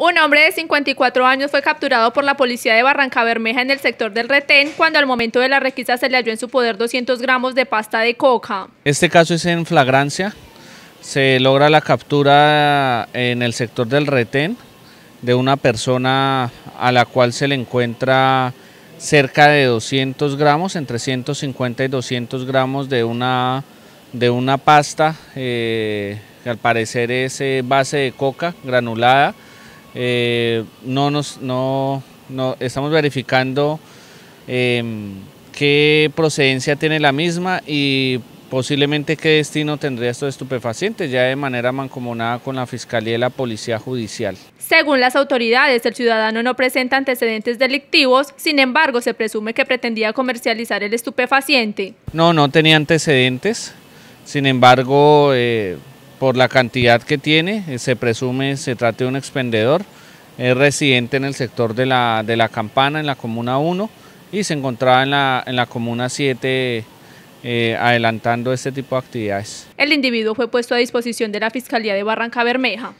Un hombre de 54 años fue capturado por la policía de Barranca Bermeja en el sector del Retén cuando al momento de la requisa se le halló en su poder 200 gramos de pasta de coca. Este caso es en flagrancia, se logra la captura en el sector del Retén de una persona a la cual se le encuentra cerca de 200 gramos, entre 150 y 200 gramos de una, de una pasta eh, que al parecer es eh, base de coca granulada eh, no nos, no, estamos verificando em, qué procedencia tiene la misma y posiblemente qué destino tendría estos estupefacientes, ya de manera mancomunada con la Fiscalía y la Policía Judicial. Según las autoridades, el ciudadano no presenta antecedentes delictivos, sin embargo, se presume que pretendía comercializar el estupefaciente. No, no tenía antecedentes, sin embargo, eh, por la cantidad que tiene, eh, se presume se trate de un expendedor, es residente en el sector de la, Campana, en la Comuna 1, y se encontraba en la, Comuna 7 eh, adelantando este tipo de actividades. El individuo fue puesto a disposición de la Fiscalía de Barranca Bermeja.